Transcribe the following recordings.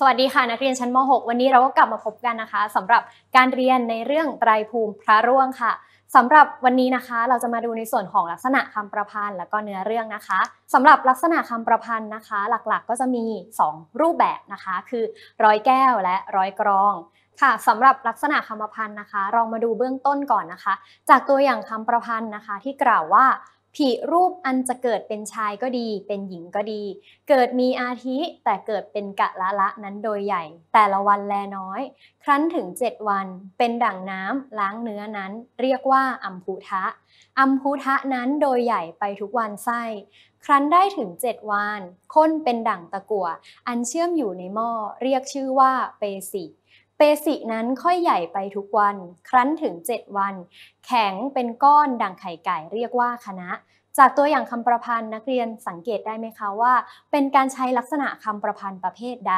สวัสดีค่ะนักเรียนชั้นม .6 วันนี้เราก็กลับมาพบกันนะคะสำหรับการเรียนในเรื่องไตรภูมิพระร่วงค่ะสำหรับวันนี้นะคะเราจะมาดูในส่วนของลักษณะคำประพันธ์และก็เนื้อเรื่องนะคะสำหรับลักษณะคำประพันธ์นะคะ หลักๆก็จะมี 2 รูปแบบนะคะ คือ ร้อยแก้วและร้อยกรองค่ะสำหรับลักษณะคำประพันธ์นะคะลองมาดูเบื้องต้นก่อนนะคะ จากตัวอย่างคำประพันธ์นะคะ ที่กล่าวว่าผีรูปอันจะเกิดเป็นชายก็ดี เป็นหญิงก็ดี เกิดมีอาทิแต่เกิดเป็นกะละละนั้นโดยใหญ่ แต่ละวันแลน้อย ครั้นถึงเจ็ดวัน เป็นดั่งน้ำล้างเนื้อนั้น เรียกว่าอัมพุทะอัมพุทะนั้นโดยใหญ่ไปทุกวันไส้ ครั้นได้ถึงเจ็ดวันค้นเป็นดั่งตะกั่วอันเชื่อมอยู่ในหม้อเรียกชื่อว่าเปสิเปสินั้นค่อยใหญ่ไปทุกวันครั้นถึง 7 วัน แข็งเป็นก้อนดังไข่ไก่ เรียกว่าคณะ จากตัวอย่างคำประพันธ์นักเรียนสังเกตได้ไหมคะว่า เป็นการใช้ลักษณะคำประพันธ์ประเภทใด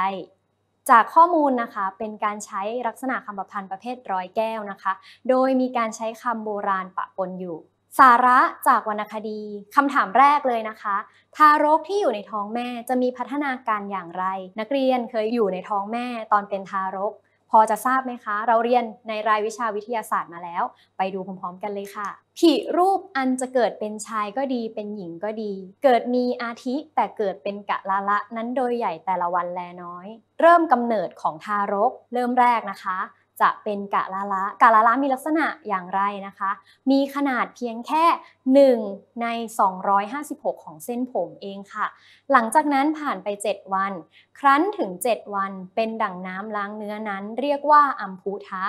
จากข้อมูลนะคะเป็นการใช้ลักษณะคำประพันธ์ประเภทร้อยแก้วนะคะ โดยมีการใช้คำโบราณปะปนอยู่ สาระจากวรรณคดีคำถามแรกเลยนะคะ ทารกที่อยู่ในท้องแม่จะมีพัฒนาการอย่างไร นักเรียนเคยอยู่ในท้องแม่ตอนเป็นทารกพอจะทราบไหมคะ เราเรียนในรายวิชาวิทยาศาสตร์มาแล้ว ไปดูพร้อมๆกันเลยค่ะผิรูปอันจะเกิดเป็นชายก็ดี เป็นหญิงก็ดี เกิดมีอาทิแต่เกิดเป็นกะละละ นั้นโดยใหญ่แต่ละวันแลน้อย เริ่มกำเนิดของทารก เริ่มแรกนะคะจะเป็นกะละละกะละละมีลักษณะอย่างไรนะคะ มีขนาดเพียงแค่ 1 ใน 256 ของเส้นผมเองค่ะ หลังจากนั้นผ่านไป 7 วัน ครั้นถึง 7 วันเป็นดั่งน้ำล้างเนื้อนั้น เรียกว่าอัมพูทะ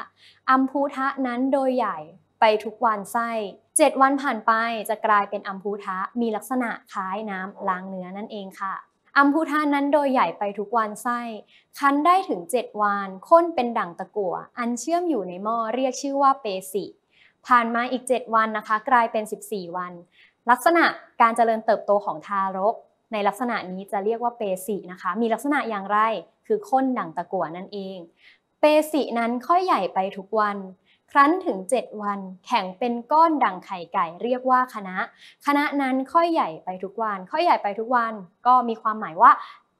อัมพูทะนั้นโดยใหญ่ไปทุกวันไส้7วันผ่านไปจะกลายเป็นอัมพูทะมีลักษณะคล้ายน้ำล้างเนื้อนั่นเองค่ะอัมพุทานั้นโดยใหญ่ไปทุกวันไส้คั้นได้ถึงเจ็ดวันข้นเป็นดั่งตะกั่วอันเชื่อมอยู่ในหม้อเรียกชื่อว่าเปสิผ่านมาอีก 7 วันนะคะ กลายเป็น 14 วัน ลักษณะการเจริญเติบโตของทารก ในลักษณะนี้จะเรียกว่าเปสินะคะ มีลักษณะอย่างไรคือข้นดั่งตะกั่วนั่นเอง เปสินั้นค่อยใหญ่ไปทุกวันครั้นถึง 7 วันแข็งเป็นก้อนดังไข่ไก่ เรียกว่าคณะ คณะนั้นค่อยใหญ่ไปทุกวัน ค่อยใหญ่ไปทุกวันก็มีความหมายว่า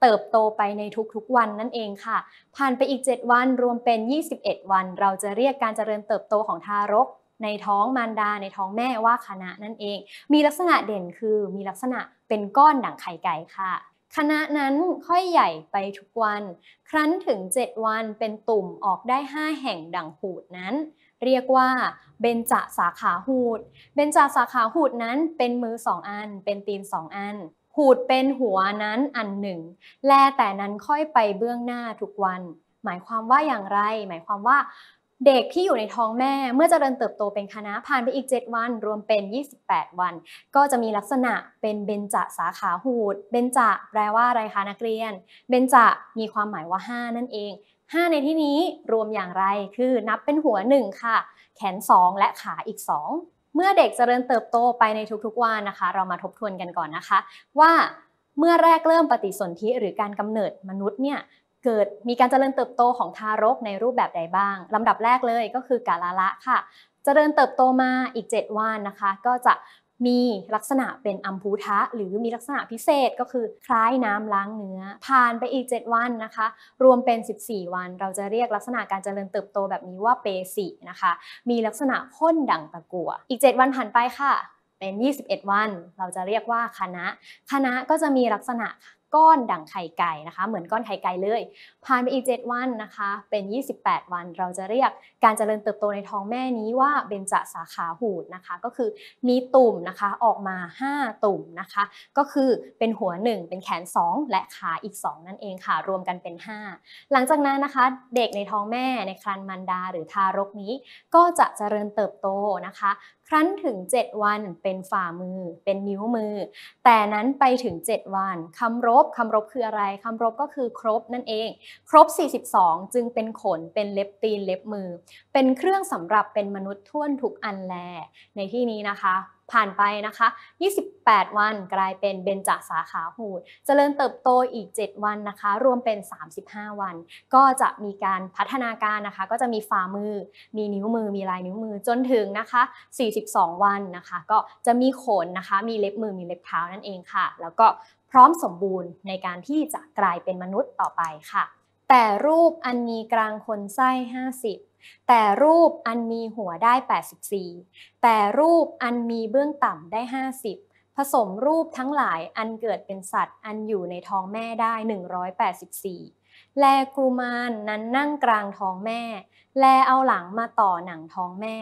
เติบโตไปในทุกๆวันนั่นเองค่ะผ่านไปอีก 7 วันรวมเป็น 21 วัน เราจะเรียกการเจริญเติบโตของทารก ในท้องมารดาในท้องแม่ว่าคณะนั่นเอง มีลักษณะเด่นคือมีลักษณะเป็นก้อนดังไข่ไก่ค่ะ คณะนั้นค่อยใหญ่ไปทุกวัน ครั้นถึง 7 วันเป็นตุ่มออกได้5แห่งดังหูดนั้นเรียกว่าเบญจสาขาหูด เบญจสาขาหูดนั้นเป็นมือสองอัน เป็นตีนสองอัน หูดเป็นหัวนั้นอันหนึ่ง แลแต่นั้นค่อยไปเบื้องหน้าทุกวัน หมายความว่าอย่างไร หมายความว่า เด็กที่อยู่ในท้องแม่ เมื่อจะเริญเติบโตเป็นคณะผ่านไปอีก 7 วัน รวมเป็น 28 วัน ก็จะมีลักษณะเป็นเบญจสาขาหูด เบญจแปลว่าอะไรคะนักเรียน เบญจมีความหมายว่า 5 นั่นเอง5ในที่นี้รวมอย่างไร คือนับเป็นหัว1ค่ะ แขน 2 และขาอีก 2 เมื่อเด็กเจริญเติบโตไปในทุกๆวันนะคะ เรามาทบทวนกันก่อนนะคะ ว่าเมื่อแรกเริ่มปฏิสนธิหรือการกำเนิดมนุษย์เนี่ยเกิดมีการเจริญเติบโตของทารกในรูปแบบใดบ้าง ลำดับแรกเลยก็คือกาลละค่ะ เจริญเติบโตมาอีก 7 วันนะคะ ก็จะมีลักษณะเป็นอัมพูทะหรือมีลักษณะพิเศษก็คือคล้ายน้ำล้างเนื้อ ผ่านไปอีก 7 วันนะคะ รวมเป็น 14 วัน เราจะเรียกลักษณะการเจริญเติบโตแบบนี้ว่าเปสินะคะ มีลักษณะพ่นดั่งตะกั่วอีก 7 วันผ่านไปค่ะ เป็น 21 วัน เราจะเรียกว่าคณะ คณะก็จะมีลักษณะก้อนดั่งไข่ไก่นะคะเหมือนก้อนไข่ไก่เลย ผ่านไปอีก 7 วันนะคะเป็น 28 วันเราจะเรียกการเจริญเติบโตในท้องแม่นี้ว่าเบญจสาขาหูดนะคะ ก็คือ มีตุ่มนะคะออกมา 5 ตุ่มนะคะ ก็คือเป็นหัว 1 เป็นแขน 2 และขาอีก 2 นั่นเองค่ะรวมกันเป็น 5 หลังจากนั้นนะคะเด็กในท้องแม่ในครรภ์มันดาหรือทารกนี้ก็จะเจริญเติบโตนะคะครั้นถึง 7 วันเป็นฝ่ามือ เป็นนิ้วมือ แต่นั้นไปถึง 7 วันคำรบคำรบคืออะไรคำรบก็คือครบนั่นเอง ครบ 42 จึงเป็นขนเป็นเล็บตีนเล็บมือ เป็นเครื่องสำหรับเป็นมนุษย์ท่วนทุกอันแลในที่นี้นะคะผ่านไปนะคะ 28 วันกลายเป็นเบนจาสาขาหูดจเจริญเติบโตอีก 7 วันนะคะ รวมเป็น 35 วัน ก็จะมีการพัฒนาการนะคะ ก็จะมีฝ่ามือ มีนิ้วมือ มีลายนิ้วมือ จนถึงนะคะ 42 วันนะคะ ก็จะมีขนนะคะ มีเล็บมือ มีเล็บเท้านั่นเองค่ะ แล้วก็พร้อมสมบูรณ์ในการที่จะกลายเป็นมนุษย์ต่อไปค่ะ แต่รูปอันมีกลางคนไส้ 50แต่รูปอันมีหัวได้ 84 แต่รูปอันมีเบื้องต่ำได้ 50 ผสมรูปทั้งหลายอันเกิดเป็นสัตว์อันอยู่ในท้องแม่ได้ 184 แลกรูมานนั้นนั่งกลางท้องแม่ แลเอาหลังมาต่อหนังท้องแม่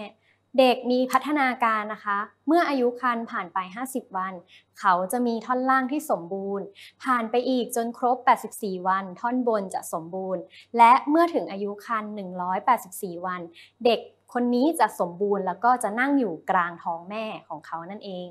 เด็กมีพัฒนาการนะคะ เมื่ออายุครรภ์ผ่านไป 50 วัน เขาจะมีท่อนล่างที่สมบูรณ์ ผ่านไปอีกจนครบ 84 วันท่อนบนจะสมบูรณ์ และเมื่อถึงอายุครรภ์184 วัน เด็กคนนี้จะสมบูรณ์ แล้วก็จะนั่งอยู่กลางท้องแม่ของเขานั่นเอง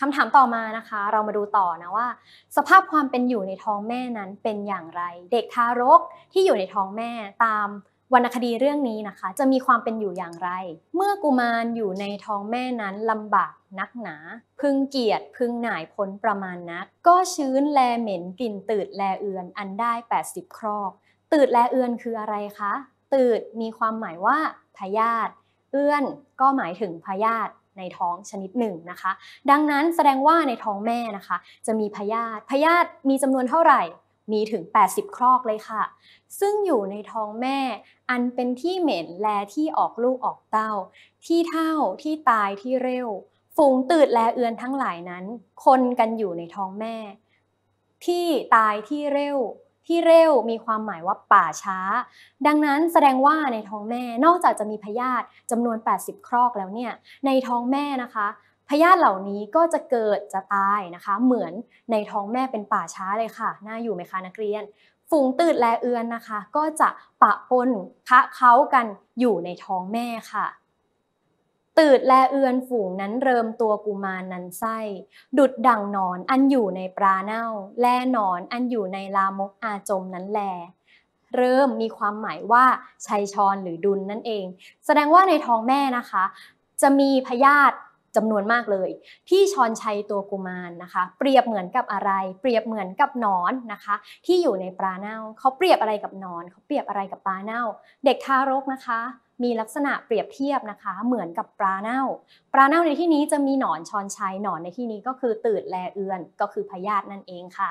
คำถามต่อมานะคะ เรามาดูต่อนะว่า สภาพความเป็นอยู่ในท้องแม่นั้นเป็นอย่างไร เด็กทารกที่อยู่ในท้องแม่ตามวรรณคดีเรื่องนี้นะคะจะมีความเป็นอยู่อย่างไร เมื่อกุมารอยู่ในท้องแม่นั้นลำบากนักหนา พึงเกียรติพึงหน่ายพ้นประมาณนัก ก็ชื้น แลเหม็นกลิ่นตืดแลเอือนอันได้ 80 ครอก ตืดแลเอือนคืออะไรคะ ตืดมีความหมายว่า พยาธิเอื้อนก็หมายถึงพยาธิในท้องชนิดหนึ่งนะคะ ดังนั้นแสดงว่าในท้องแม่นะคะ จะมีพยาธิพยาธิมีจำนวนเท่าไหร่มีถึง 80 ครอกเลยค่ะ ซึ่งอยู่ในท้องแม่อันเป็นที่เหม็นและที่ออกลูกออกเต้า ที่เท่าที่ตายที่เร็ว ฝูงตืดและเอือนทั้งหลายนั้น คนกันอยู่ในท้องแม่ ที่ตายที่เร็ว ที่เร็วมีความหมายว่าป่าช้า ดังนั้นแสดงว่าในท้องแม่นอกจากจะมีพยาธิจำนวน 80 ครอกแล้วเนี่ย ในท้องแม่นะคะพยาธิเหล่านี้ก็จะเกิดจะตายนะคะ เหมือนในท้องแม่เป็นป่าช้าเลยค่ะ น่าอยู่ไหมคะนักเรียน ฝูงตืดแลเอือนนะคะ ก็จะปะปนคะเขากันอยู่ในท้องแม่ค่ะ ตืดแลเอือนฝูงนั้นเริ่มตัวกุมารนันไส้ ดุดดังนอนอันอยู่ในปลาเน่าแลนอนอันอยู่ในลามกอาจมนั้นแล เริ่มมีความหมายว่าชัยชอนหรือดุลนนั่นเอง แสดงว่าในท้องแม่นะคะ จะมีพยาธิจำนวนมากเลย ที่ชอนชัยตัวกุมารนนะคะ เปรียบเหมือนกับอะไร เปรียบเหมือนกับนอนนะคะ ที่อยู่ในปลาเน่าเขาเปรียบอะไรกับนอนเขาเปรียบอะไรกับปลาเน่า เด็กทารกนะคะ มีลักษณะเปรียบเทียบนะคะ เหมือนกับปลาเน่าปลาเน่าในที่นี้จะมีหนอนชอนชัยหนอนในที่นี้ก็คือตืดแลเอือนก็คือพยาธินั่นเองค่ะ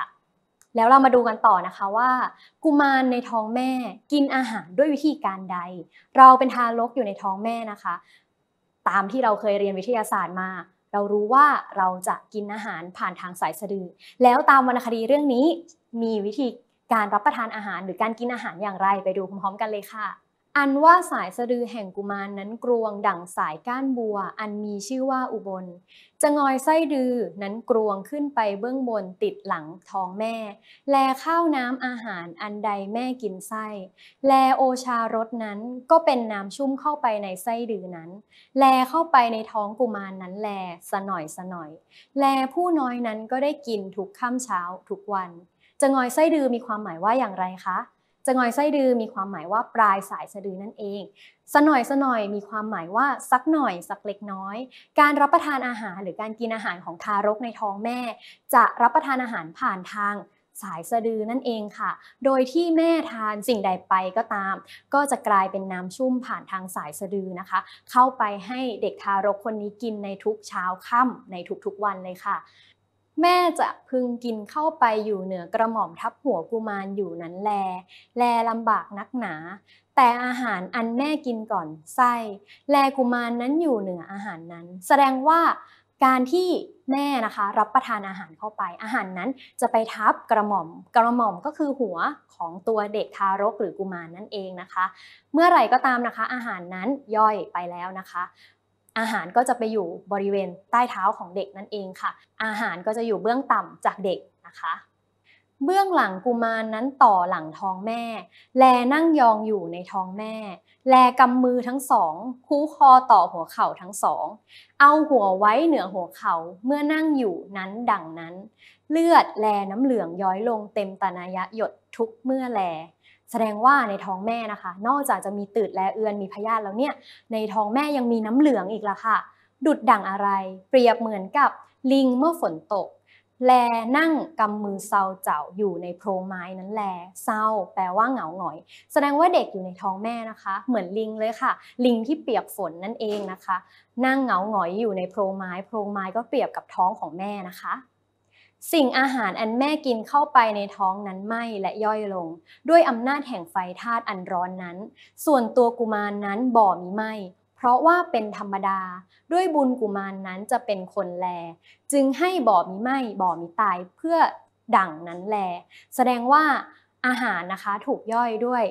แล้วเรามาดูกันต่อนะคะว่า กุมารในท้องแม่ กินอาหารด้วยวิธีการใด เราเป็นทารกอยู่ในท้องแม่นะคะตามที่เราเคยเรียนวิทยาศาสตร์มา เรารู้ว่าเราจะกินอาหารผ่านทางสายสะดือ แล้วตามวรรณคดีเรื่องนี้ มีวิธีการรับประทานอาหาร หรือการกินอาหารอย่างไร ไปดูพร้อมๆ กันเลยค่ะอันว่าสายสะดือแห่งกุมารนนั้นกรวงดั่งสายก้านบัวอันมีชื่อว่าอุบล จะงอยไส้ดือนั้นกรวงขึ้นไปเบื้องบนติดหลังท้องแม่ แลข้าวน้ำอาหารอันใดแม่กินไส้ แลโอชารสนั้นก็เป็นน้ำชุ่มเข้าไปในไส้ดือนั้น แลเข้าไปในท้องกุมารนนั้นแลสหน่อยสหน่อย แลผู้น้อยนั้นก็ได้กินทุกค่ำเช้าทุกวัน จะงอยไส้ดือมีความหมายว่าอย่างไรคะจะงอยไส้ดือมีความหมายว่าปลายสายสะดือนั่นเอง สน่อยสน่อย มีความหมายว่าสักหน่อยสักเล็กน้อย การรับประทานอาหารหรือการกินอาหารของทารกใน ท้องแม่ จะรับประทานอาหารผ่านทางสายสะดือนั่นเองค่ะ โดยที่แม่ทานสิ่งใดไปก็ตาม ก็จะกลายเป็นน้ำชุ่มผ่านทางสายสะดือนะคะ เข้าไปให้เด็กทารกคนนี้กินในทุกเช้าค่ำในทุกๆวันเลยค่ะแม่จะพึงกินเข้าไปอยู่เหนือกระหม่อมทับหัวกุมารอยู่นั้นแล แลลำบากนักหนา แต่อาหารอันแม่กินก่อนไส้ แลกุมารนนั้นอยู่เหนืออาหารนั้น แสดงว่าการที่แม่นะคะ รับประทานอาหารเข้าไป อาหารนั้นจะไปทับกระหม่อม กระหม่อมก็คือหัวของตัวเด็กทารกหรือกุมารนนั่นเองนะคะ เมื่อไหร่ก็ตามนะคะ อาหารนั้นย่อยไปแล้วนะคะอาหารก็จะไปอยู่บริเวณใต้เท้าของเด็กนั่นเองค่ะ อาหารก็จะอยู่เบื้องต่ำจากเด็กนะคะ เบื้องหลังกุมารนนั้นต่อหลังท้องแม่ แลนั่งยองอยู่ในท้องแม่ แลกำมือทั้งสอง คู่คอต่อหัวเข่าทั้งสอง เอาหัวไว้เหนือหัวเขา่าเมื่อนั่งอยู่นั้นดังนั้น เลือดแลน้ำเหลืองย้อยลงเต็มตานายะหยดทุกเมื่อแลแสดงว่าในท้องแม่นะคะ นอกจากจะมีตืดและเอือนมีพยาธิแล้วเนี่ย ในท้องแม่ยังมีน้ำเหลืองอีกละค่ะ ดุดดังอะไร เปรียบเหมือนกับลิงเมื่อฝนตก แลนั่งกำมือเซาเจ้าอยู่ในโพรงไม้นั้นแลเศร้า แปลว่าเหงาหงอย แสดงว่าเด็กอยู่ในท้องแม่นะคะ เหมือนลิงเลยค่ะ ลิงที่เปียกฝนนั่นเองนะคะ นั่งเหงาหงอยอยู่ในโพรงไม้โพรงไม้ก็เปรียบกับท้องของแม่นะคะสิ่งอาหารอันแม่กินเข้าไปในท้องนั้นไหม้และย่อยลง ด้วยอำนาจแห่งไฟธาตุอันร้อนนั้น ส่วนตัวกุมารนนั้นบ่มีไหม้เพราะว่าเป็นธรรมดาด้วยบุญกุมารนนั้นจะเป็นคนแล จึงให้บ่มีไหม้บ่มีตายเพื่อดั่งนั้นแล แสดงว่าอาหารนะคะถูกย่อยด้วย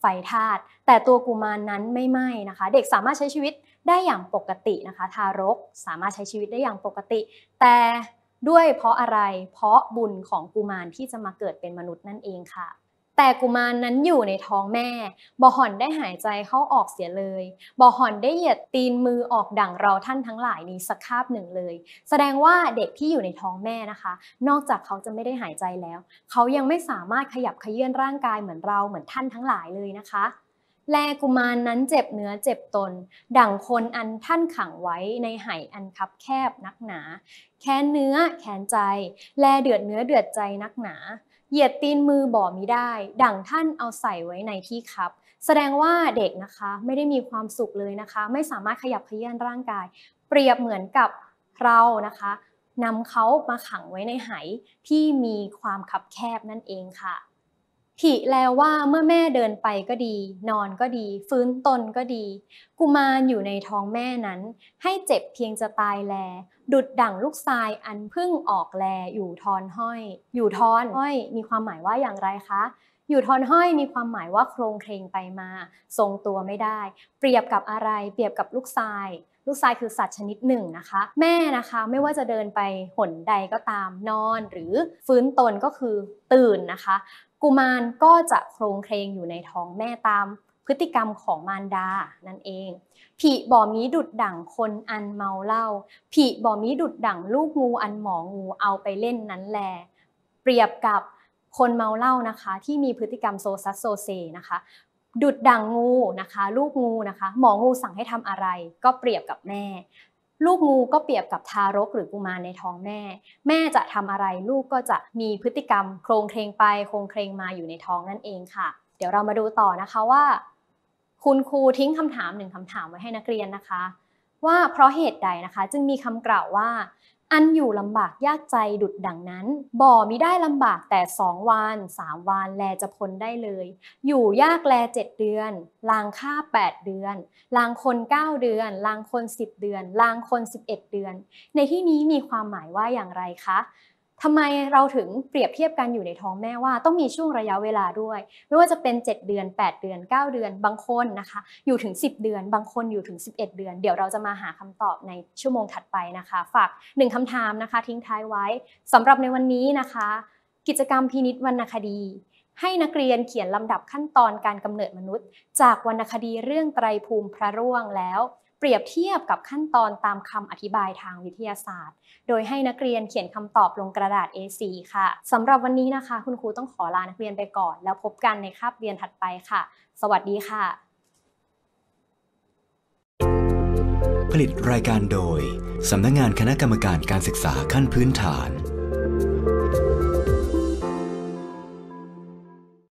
ไฟธาตุแต่ตัวกุมารนนั้นไม่ไหม้นะคะ เด็กสามารถใช้ชีวิตได้อย่างปกตินะคะ ทารกสามารถใช้ชีวิตได้อย่างปกติ แต่ด้วยเพราะอะไร เพราะบุญของกุมารที่จะมาเกิดเป็นมนุษย์นั่นเองค่ะ แต่กุมารนนั้นอยู่ในท้องแม่บอหอนได้หายใจเข้าออกเสียเลยบอหอนได้เหยียดตีนมือออกดั่งเราท่านทั้งหลายนี้สักคาบหนึ่งเลย แสดงว่าเด็กที่อยู่ในท้องแม่นะคะ นอกจากเขาจะไม่ได้หายใจแล้ว เขายังไม่สามารถขยับเขยื่อนร่างกายเหมือนเราเหมือนท่านทั้งหลายเลยนะคะแลกุมารนนั้นเจ็บเนื้อเจ็บตน ดั่งคนอันท่านขังไว้ในไหอันคับแคบนักหนาแค้นเนื้อแค้นใจ แลเดือดเนื้อเดือดใจนักหนา เหยียดตีนมือ บ่อมิได้ ดั่งท่านเอาใส่ไว้ในที่คับ แสดงว่าเด็กนะคะไม่ได้มีความสุขเลยนะคะ ไม่สามารถขยับเขยื้อนร่างกาย เปรียบเหมือนกับเรานะคะนำเขามาขังไว้ในไหที่มีความขับแคบนั่นเองค่ะหิแล้วว่าเมื่อแม่เดินไปก็ดี นอนก็ดี ฟื้นตนก็ดีกุมารอยู่ในท้องแม่นั้น ให้เจ็บเพียงจะตายแล ดุดดั่งลูกทรายอันพึ่งออกแลอยู่ทอนห้อย อยู่ทอนห้อย มีความหมายว่าอย่างไรคะอยู่ทอนห้อยมีความหมายว่าโครงเครงไปมา ทรงตัวไม่ได้ เปรียบกับอะไรเปรียบกับลูกทราย ลูกทรายคือสัตว์ชนิดหนึ่งนะคะ แม่นะคะ ไม่ว่าจะเดินไปหนใดก็ตามนอน หรือฟื้นตนก็คือตื่นนะคะกุมารก็จะโครงเครงอยู่ในท้องแม่ตามพฤติกรรมของมารดานั่นเอง ผีบ่อมีดุดดั่งคนอันเมาเหล้าผีบ่อมีดุดดั่งลูกงูอันหมองูเอาไปเล่นนั้นแล เปรียบกับคนเมาเหล้านะคะที่มีพฤติกรรมโซซัสโซเซนะคะ ดุดดั่งงูนะคะลูกงูนะคะ หมองูสั่งให้ทำอะไร ก็เปรียบกับแม่ลูกงูก็เปรียบกับทารกหรือกุมารในท้องแม่ แม่จะทำอะไรลูกก็จะมีพฤติกรรม โครงเครงไป โครงเครงมาอยู่ในท้องนั่นเองค่ะ เดี๋ยวเรามาดูต่อนะคะว่า คุณครูทิ้งคำถามหนึ่งคำถามไว้ให้นักเรียนนะคะ ว่าเพราะเหตุใดนะคะจึงมีคำกล่าวว่าอันอยู่ลำบากยากใจดุดดังนั้น บ่มิได้ลำบากแต่สองวันสามวันแลจะพ้นได้เลย อยู่ยากแลเจ็ดเดือน ลางค่าแปดเดือน ลางคนเก้าเดือนลางคนสิบเดือนลางคนสิบเอ็ดเดือน ในที่นี้มีความหมายว่าอย่างไรคะทำไมเราถึงเปรียบเทียบกันอยู่ในท้องแม่ว่าต้องมีช่วงระยะเวลาด้วย ไม่ว่าจะเป็น 7 เดือน 8 เดือน 9 เดือนบางคนนะคะ อยู่ถึง 10 เดือน บางคนอยู่ถึง 11 เดือน เดี๋ยวเราจะมาหาคำตอบในชั่วโมงถัดไปนะคะฝากหนึ่งคำถามนะคะ ทิ้งท้ายไว้ สำหรับในวันนี้นะคะ กิจกรรมพินิษวรรณคดี ให้นักเรียนเขียนลำดับขั้นตอนการกำเนิดมนุษย์ จากวรรณคดีเรื่องไตรภูมิพระร่วงแล้วเปรียบเทียบกับขั้นตอนตามคำอธิบายทางวิทยาศาสตร์ โดยให้นักเรียนเขียนคำตอบลงกระดาษ A4 ค่ะ สำหรับวันนี้นะคะ คุณครูต้องขอลานักเรียนไปก่อน แล้วพบกันในคาบเรียนถัดไปค่ะ สวัสดีค่ะ ผลิตรายการโดยสำนักงงานคณะกรรมการการศึกษาขั้นพื้นฐาน